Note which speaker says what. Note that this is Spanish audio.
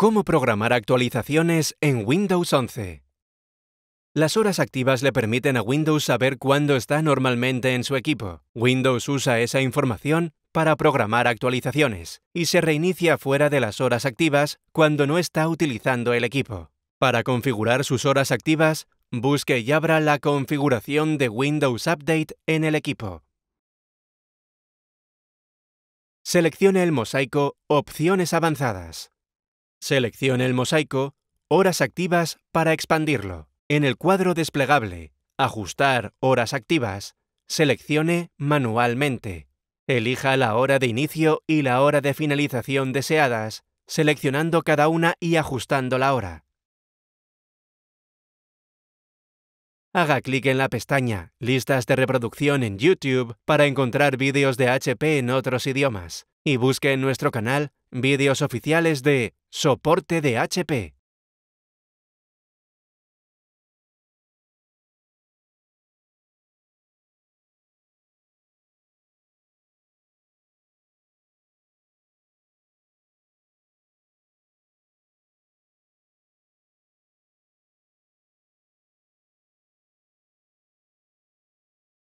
Speaker 1: Cómo programar actualizaciones en Windows 11. Las horas activas le permiten a Windows saber cuándo está normalmente en su equipo. Windows usa esa información para programar actualizaciones y se reinicia fuera de las horas activas cuando no está utilizando el equipo. Para configurar sus horas activas, busque y abra la configuración de Windows Update en el equipo. Seleccione el mosaico Opciones avanzadas. Seleccione el mosaico, horas activas para expandirlo. En el cuadro desplegable, Ajustar horas activas, seleccione manualmente. Elija la hora de inicio y la hora de finalización deseadas, seleccionando cada una y ajustando la hora. Haga clic en la pestaña Listas de reproducción en YouTube para encontrar vídeos de HP en otros idiomas y busque en nuestro canal vídeos oficiales de Soporte de HP.